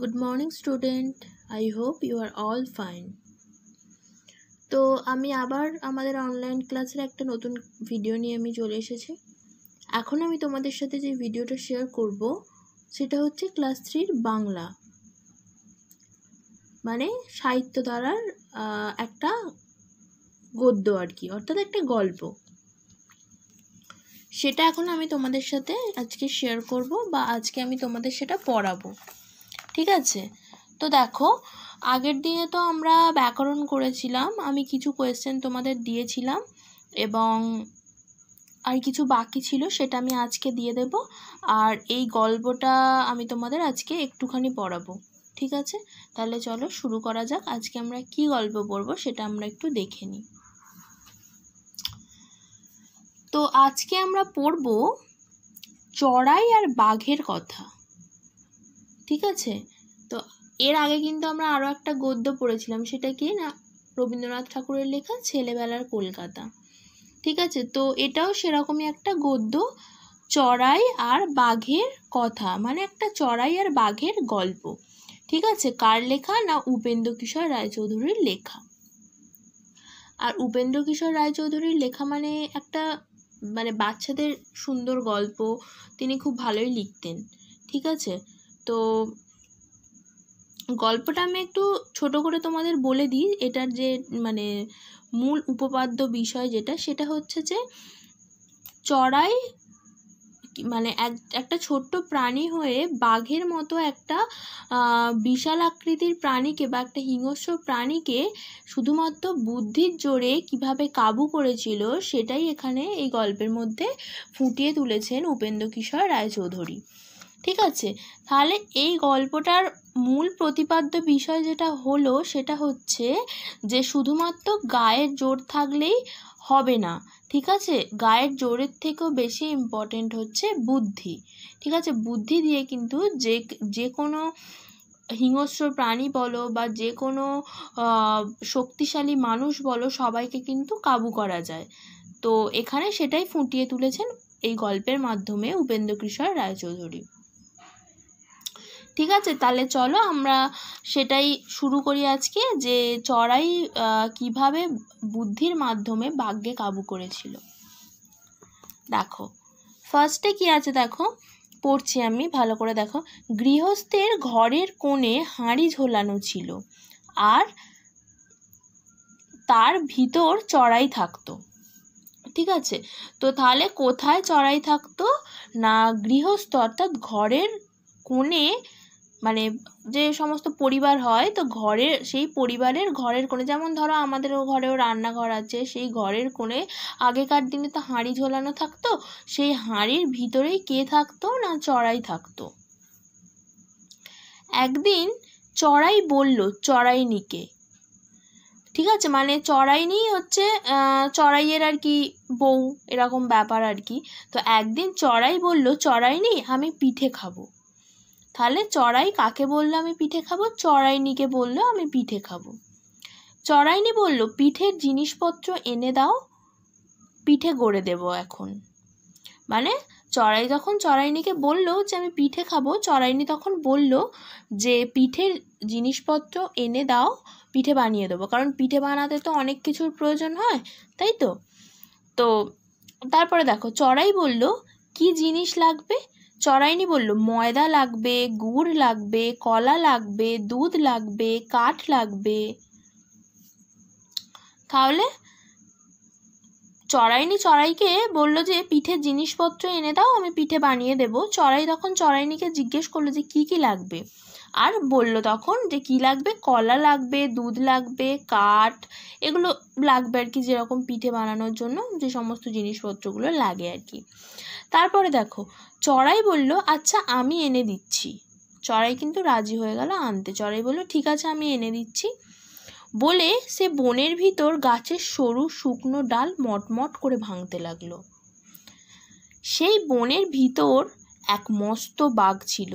good morning student I hope you are all fine তো আমি আবার আমাদের অনলাইন ক্লাসের একটা নতুন ভিডিও নিয়ে আমি চলে এসেছি এখন আমি তোমাদের সাথে যে ভিডিওটা শেয়ার করব সেটা হচ্ছে ক্লাস থ্রির বাংলা মানে সাহিত্য দ্বারার একটা গদ্য আর কি অর্থাৎ একটা গল্প সেটা এখন আমি তোমাদের সাথে আজকে শেয়ার করব বা আজকে আমি তোমাদের সেটা পড়াবো ঠিক আছে তো দেখো আগের দিনে তো আমরা ব্যাকরণ করেছিলাম আমি কিছু কোয়েশ্চেন তোমাদের দিয়েছিলাম এবং আর কিছু বাকি ছিল সেটা আমি আজকে দিয়ে দেব আর এই গল্পটা আমি তোমাদের আজকে একটুখানি পড়াবো ঠিক আছে তাহলে চলো শুরু করা যাক আজকে আমরা কি গল্প পড়ব সেটা আমরা একটু দেখে নিই তো আজকে আমরা পড়ব চড়াই আর বাঘের কথা ঠিক আছে তো এর আগে কিন্তু আমরা আরও একটা গদ্য পড়েছিলাম সেটা কি না রবীন্দ্রনাথ ঠাকুরের লেখা ছেলেবেলার কলকাতা ঠিক আছে তো এটাও সেরকমই একটা গদ্য চড়াই আর বাঘের কথা মানে একটা চড়াই আর বাঘের গল্প ঠিক আছে কার লেখা না উপেন্দ্র কিশোর রায়চৌধুরীর লেখা আর উপেন্দ্র কিশোর রায়চৌধুরীর লেখা মানে একটা মানে বাচ্চাদের সুন্দর গল্প তিনি খুব ভালোই লিখতেন ঠিক আছে তো গল্পটা আমি একটু ছোট করে তোমাদের বলে দিই এটার যে মানে মূল উপপাদ্য বিষয় যেটা সেটা হচ্ছে যে চড়াই মানে এক একটা ছোট্ট প্রাণী হয়ে বাঘের মতো একটা বিশাল আকৃতির প্রাণীকে বা একটা হিংস্র প্রাণীকে শুধুমাত্র বুদ্ধির জোরে কিভাবে কাবু করেছিল সেটাই এখানে এই গল্পের মধ্যে ফুটিয়ে তুলেছেন উপেন্দ্র কিশোর রায়চৌধুরী ঠিক আছে তাহলে এই গল্পটার মূল প্রতিপাদ্য বিষয় যেটা হলো সেটা হচ্ছে যে শুধুমাত্র গায়ের জোর থাকলেই হবে না ঠিক আছে গায়ের জোরের থেকেও বেশি ইম্পর্টেন্ট হচ্ছে বুদ্ধি ঠিক আছে বুদ্ধি দিয়ে কিন্তু যে যে কোনো হিংস্র প্রাণী বলো বা যে কোনো শক্তিশালী মানুষ বলো সবাইকে কিন্তু কাবু করা যায় তো এখানে সেটাই ফুটিয়ে তুলেছেন এই গল্পের মাধ্যমে উপেন্দ্র কিশোর রায়চৌধুরী ঠিক আছে তাহলে চলো আমরা সেটাই শুরু করি আজকে যে চড়াই কিভাবে বুদ্ধির মাধ্যমে ভাগ্যে কাবু করেছিল দেখো ফার্স্টে কি আছে দেখো পড়ছি আমি ভালো করে দেখো গৃহস্থের ঘরের কোণে হাঁড়ি ঝোলানো ছিল আর তার ভিতর চড়াই থাকতো ঠিক আছে তো তাহলে কোথায় চড়াই থাকতো না গৃহস্থ অর্থাৎ ঘরের কোণে মানে যে সমস্ত পরিবার হয় তো ঘরের সেই পরিবারের ঘরের কোণে যেমন ধরো আমাদেরও ঘরেও রান্নাঘর আছে সেই ঘরের কোণে আগেকার দিনে তো হাঁড়ি ঝোলানো থাকতো সেই হাঁড়ির ভিতরেই কে থাকতো না চড়াই থাকতো একদিন চড়াই বলল চড়াইনিকে ঠিক আছে মানে চড়াইনি হচ্ছে চড়াইয়ের আর কি বউ এরকম ব্যাপার আর কি তো একদিন চড়াই বলল চড়াইনি আমি পিঠে খাবো তাহলে চড়াই কাকে বললো আমি পিঠে খাবো চড়াইনিকে বললো আমি পিঠে খাবো চড়াইনি বলল পিঠের জিনিসপত্র এনে দাও পিঠে গড়ে দেব এখন মানে চড়াই যখন চড়াইনিকে বলল যে আমি পিঠে খাবো চড়াইনি তখন বলল যে পিঠের জিনিসপত্র এনে দাও পিঠে বানিয়ে দেবো কারণ পিঠে বানাতে তো অনেক কিছুর প্রয়োজন হয় তাই তো তো তারপরে দেখো চড়াই বলল কি জিনিস লাগবে চড়াইনি বলল ময়দা লাগবে গুড় লাগবে কলা লাগবে দুধ লাগবে কাঠ লাগবে তাহলে চড়াইনি চড়াইকে বলল যে পিঠে জিনিসপত্র এনে দাও আমি পিঠে বানিয়ে দেব চড়াই তখন চড়াইনিকে জিজ্ঞেস করলো যে কি কি লাগবে আর বলল তখন যে কি লাগবে কলা লাগবে দুধ লাগবে কাঠ এগুলো লাগবে আর কি যেরকম পিঠে বানানোর জন্য যে সমস্ত জিনিসপত্রগুলো লাগে আর কি তারপরে দেখো চড়াই বলল আচ্ছা আমি এনে দিচ্ছি চড়াই কিন্তু রাজি হয়ে গেল আনতে চড়াই বলল ঠিক আছে আমি এনে দিচ্ছি বলে সে বনের ভিতর গাছের সরু শুকনো ডাল মটমট করে ভাঙতে লাগলো সেই বনের ভিতর এক মস্ত বাঘ ছিল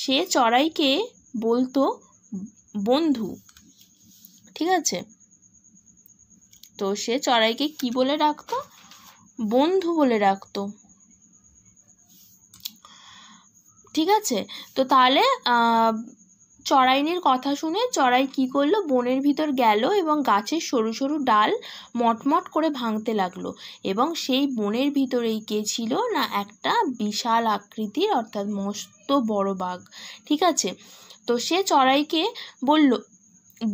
সে চড়াইকে বলতো বন্ধু ঠিক আছে তো সে চড়াইকে কি বলে ডাকতো বন্ধু বলে ডাকতো ঠিক আছে তো তাহলে চড়াইনির কথা শুনে চড়াই কি করলো বনের ভিতর গেল এবং গাছের সরু সরু ডাল মটমট করে ভাঙতে লাগলো এবং সেই বনের ভিতরেই কে ছিল না একটা বিশাল আকৃতির অর্থাৎ মস্ত বড় বাঘ ঠিক আছে তো সে চড়াইকে বলল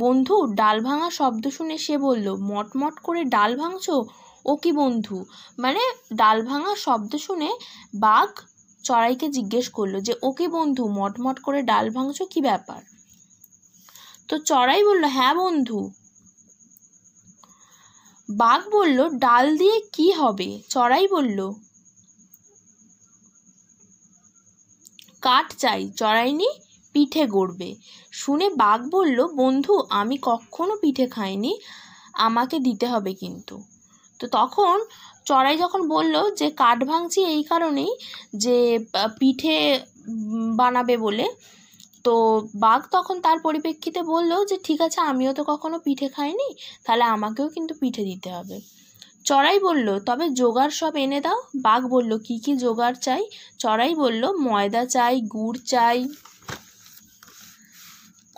বন্ধু ডাল ভাঙা শব্দ শুনে সে বলল মটমট করে ডাল ভাঙছো ও কি বন্ধু মানে ডাল ভাঙা শব্দ শুনে বাঘ চড়াইকে জিজ্ঞেস করলো যে ওকে বন্ধু মটমট করে ডাল ভাঙছ কি ব্যাপার তো চড়াই বলল হ্যাঁ বন্ধু বাঘ বলল ডাল দিয়ে কি হবে চড়াই বলল কাঠ চাই চড়াইনি পিঠে গড়বে শুনে বাঘ বলল বন্ধু আমি কখনো পিঠে খাইনি আমাকে দিতে হবে কিন্তু তো তখন চড়াই যখন বলল যে কাঠ ভাঙছি এই কারণেই যে পিঠে বানাবে বলে তো বাঘ তখন তার পরিপ্রেক্ষিতে বলল যে ঠিক আছে আমিও তো কখনো পিঠে খাইনি তাহলে আমাকেও কিন্তু পিঠে দিতে হবে চড়াই বলল তবে জোগাড় সব এনে দাও বাঘ বলল কি কি জোগাড় চাই চড়াই বলল ময়দা চাই গুড় চাই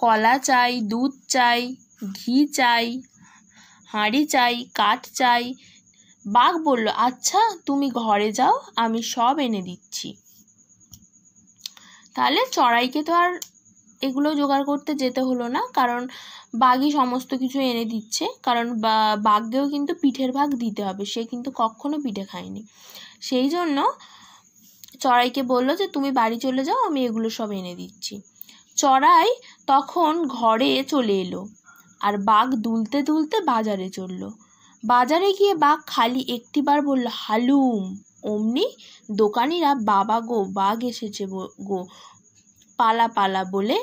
কলা চাই দুধ চাই ঘি চাই হাঁড়ি চাই কাঠ চাই বাঘ বলল আচ্ছা তুমি ঘরে যাও আমি সব এনে দিচ্ছি তাহলে চড়াইকে তো আর এগুলো জোগাড় করতে যেতে হলো না কারণ বাঘই সমস্ত কিছু এনে দিচ্ছে কারণ বাঘকেও কিন্তু পিঠের ভাগ দিতে হবে সে কিন্তু কখনো পিঠে খায়নি সেই জন্য চড়াইকে বলল যে তুমি বাড়ি চলে যাও আমি এগুলো সব এনে দিচ্ছি চড়াই তখন ঘরে চলে এলো আর বাঘ দুলতে দুলতে বাজারে চললো বাজারে গিয়ে বাঘ খালি একটিবার বলল হালুম অমনি দোকানিরা বাবা গো বাঘ এসেছে গো পালা পালা বলে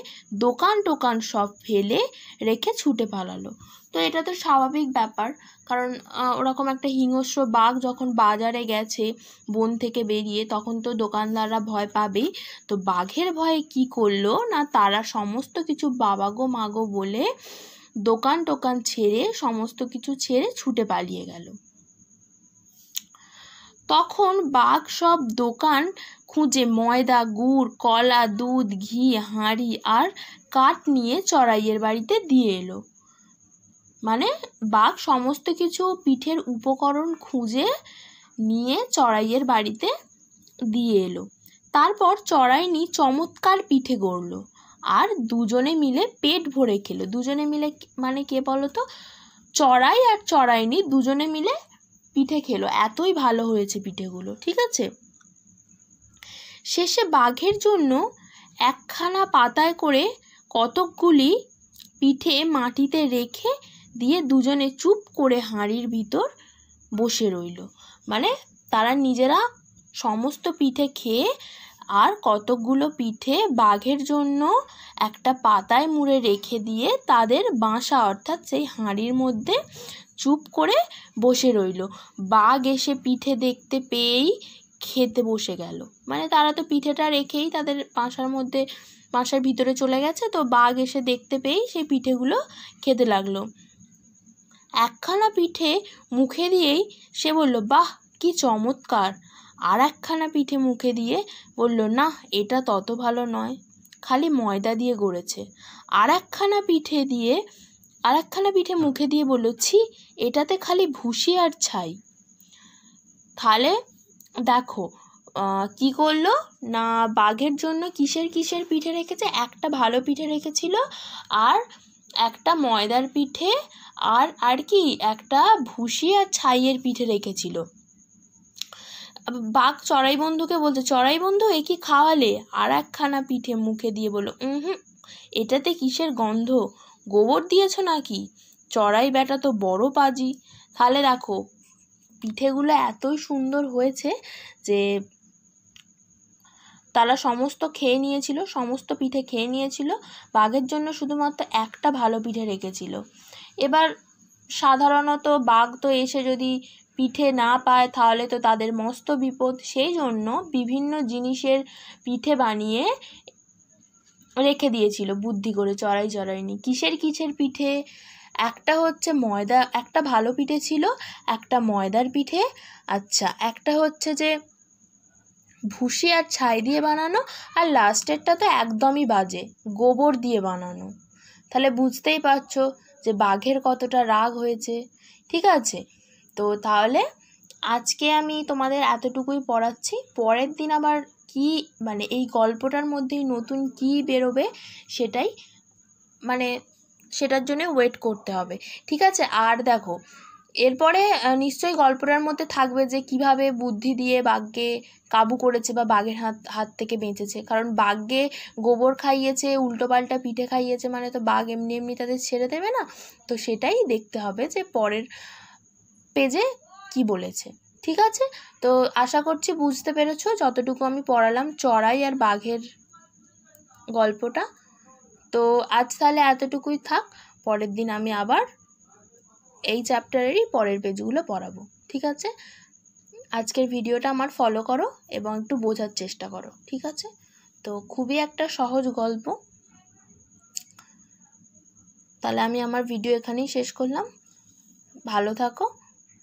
দোকান টোকান সব ফেলে রেখে ছুটে পালালো তো এটা তো স্বাভাবিক ব্যাপার কারণ ওরকম একটা হিংস্র বাঘ যখন বাজারে গেছে বন থেকে বেরিয়ে তখন তো দোকানদাররা ভয় পাবেই তো বাঘের ভয়ে কি করলো না তারা সমস্ত কিছু বাবা গো মাগো বলে দোকান টোকান ছেড়ে সমস্ত কিছু ছেড়ে ছুটে পালিয়ে গেল তখন বাঘ সব দোকান খুঁজে ময়দা গুড় কলা দুধ ঘি হাঁড়ি আর কাঠ নিয়ে চড়াইয়ের বাড়িতে দিয়ে এলো মানে বাঘ সমস্ত কিছু পিঠের উপকরণ খুঁজে নিয়ে চড়াইয়ের বাড়িতে দিয়ে এলো তারপর চড়াইনি চমৎকার পিঠে গড়ল আর দুজনে মিলে পেট ভরে খেলো দুজনে মিলে মানে কে বলো তো চড়াই আর চড়াইনি দুজনে মিলে পিঠে খেলো এতই ভালো হয়েছে পিঠেগুলো ঠিক আছে শেষে বাঘের জন্য একখানা পাতায় করে কতকগুলি পিঠে মাটিতে রেখে দিয়ে দুজনে চুপ করে হাঁড়ির ভিতর বসে রইল মানে তারা নিজেরা সমস্ত পিঠে খেয়ে আর কতকগুলো পিঠে বাঘের জন্য একটা পাতায় মুড়ে রেখে দিয়ে তাদের বাসা অর্থাৎ সেই হাঁড়ির মধ্যে চুপ করে বসে রইল বাঘ এসে পিঠে দেখতে পেয়েই খেতে বসে গেল মানে তারা তো পিঠেটা রেখেই তাদের বাসার মধ্যে বাসার ভিতরে চলে গেছে তো বাঘ এসে দেখতে পেয়েই সেই পিঠেগুলো খেতে লাগলো একখানা পিঠে মুখে দিয়েই সে বলল বাহ কি চমৎকার আর একখানা পিঠে মুখে দিয়ে বলল না এটা তত ভালো নয় খালি ময়দা দিয়ে গড়েছে আর একখানা পিঠে দিয়ে আর একখানা পিঠে মুখে দিয়ে বলল ছি এটাতে খালি ভুসি আর ছাই তাহলে দেখো কি করলো না বাঘের জন্য কিসের কিসের পিঠে রেখেছে একটা ভালো পিঠে রেখেছিল আর একটা ময়দার পিঠে আর আর কি একটা ভুসি আর ছাইয়ের পিঠে রেখেছিল বাঘ চড়াই বন্ধুকে বলছে চড়াই বন্ধু এ কি খাওয়ালে আর একখানা পিঠে মুখে দিয়ে বলল হুম এটাতে কিসের গন্ধ গোবর দিয়েছ নাকি চড়াই বেটা তো বড় পাজি তাহলে দেখো পিঠেগুলো এতই সুন্দর হয়েছে যে তারা সমস্ত খেয়ে নিয়েছিল সমস্ত পিঠে খেয়ে নিয়েছিল বাঘের জন্য শুধুমাত্র একটা ভালো পিঠে রেখেছিল এবার সাধারণত বাঘ তো এসে যদি পিঠে না পায় তাহলে তো তাদের মস্ত বিপদ সেই জন্য বিভিন্ন জিনিসের পিঠে বানিয়ে রেখে দিয়েছিল বুদ্ধি করে চড়াই চড়াইনি কিসের কিসের পিঠে একটা হচ্ছে ময়দা একটা ভালো পিঠে ছিল একটা ময়দার পিঠে আচ্ছা একটা হচ্ছে যে ভুসি আর ছাই দিয়ে বানানো আর লাস্টেরটা তো একদমই বাজে গোবর দিয়ে বানানো তাহলে বুঝতেই পারছো যে বাঘের কতটা রাগ হয়েছে ঠিক আছে তো তাহলে আজকে আমি তোমাদের এতটুকুই পড়াচ্ছি পরের দিন আবার কি মানে এই গল্পটার মধ্যেই নতুন কি বেরোবে সেটাই মানে সেটার জন্য ওয়েট করতে হবে ঠিক আছে আর দেখো এরপরে নিশ্চয়ই গল্পটার মধ্যে থাকবে যে কিভাবে বুদ্ধি দিয়ে বাঘকে কাবু করেছে বা বাঘের হাত হাত থেকে বেঁচেছে কারণ বাঘকে গোবর খাইয়েছে উল্টোপাল্টা পিঠে খাইয়েছে মানে তো বাঘ এমনি এমনি তাদের ছেড়ে দেবে না তো সেটাই দেখতে হবে যে পরের পেজে কি বলেছে ঠিক আছে তো আশা করছি বুঝতে পেরেছো যতটুকু আমি পড়ালাম চড়াই আর বাঘের গল্পটা তো আজ তাহলে এতটুকুই থাক পরের দিন আমি আবার এই চ্যাপ্টারেরই পরের পেজগুলো পড়াবো ঠিক আছে আজকের ভিডিওটা আমার ফলো করো এবং একটু বোঝার চেষ্টা করো ঠিক আছে তো খুবই একটা সহজ গল্প তাহলে আমি আমার ভিডিও এখানেই শেষ করলাম ভালো থাকো